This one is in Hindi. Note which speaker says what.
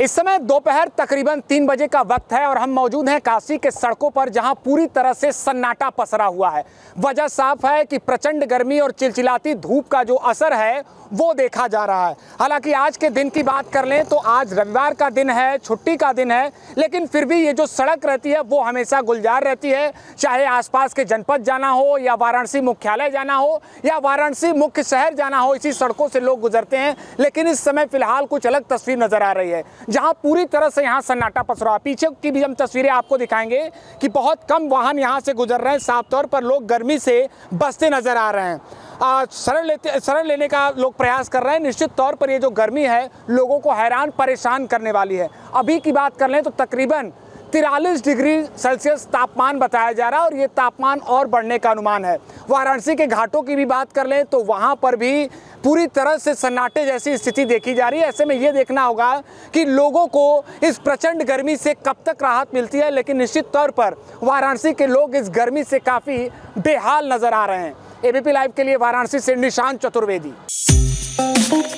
Speaker 1: इस समय दोपहर तकरीबन तीन बजे का वक्त है और हम मौजूद हैं काशी के सड़कों पर जहां पूरी तरह से सन्नाटा पसरा हुआ है वजह साफ है कि प्रचंड गर्मी और चिलचिलाती धूप का जो असर है वो देखा जा रहा है हालांकि आज के दिन की बात कर लें तो आज रविवार का दिन है छुट्टी का दिन है लेकिन फिर भी ये जो सड़क रहती है वो हमेशा गुलजार रहती है चाहे आसपास के जनपद जाना हो या वाराणसी मुख्यालय जाना हो या वाराणसी मुख्य शहर जाना हो इसी सड़कों से लोग गुजरते हैं लेकिन इस समय फिलहाल कुछ अलग तस्वीर नज़र आ रही है जहां पूरी तरह से यहां सन्नाटा पसरा पीछे की भी हम तस्वीरें आपको दिखाएंगे कि बहुत कम वाहन यहां से गुजर रहे हैं साफ तौर पर लोग गर्मी से बसते नजर आ रहे हैं शरण लेते शरण लेने का लोग प्रयास कर रहे हैं निश्चित तौर पर ये जो गर्मी है लोगों को हैरान परेशान करने वाली है अभी की बात कर लें तो तकरीबन तिरालीस डिग्री सेल्सियस तापमान बताया जा रहा है और ये तापमान और बढ़ने का अनुमान है वाराणसी के घाटों की भी बात कर लें तो वहाँ पर भी पूरी तरह से सन्नाटे जैसी स्थिति देखी जा रही है ऐसे में ये देखना होगा कि लोगों को इस प्रचंड गर्मी से कब तक राहत मिलती है लेकिन निश्चित तौर पर वाराणसी के लोग इस गर्मी से काफ़ी बेहाल नज़र आ रहे हैं एबीपी लाइव के लिए वाराणसी से निशांत चतुर्वेदी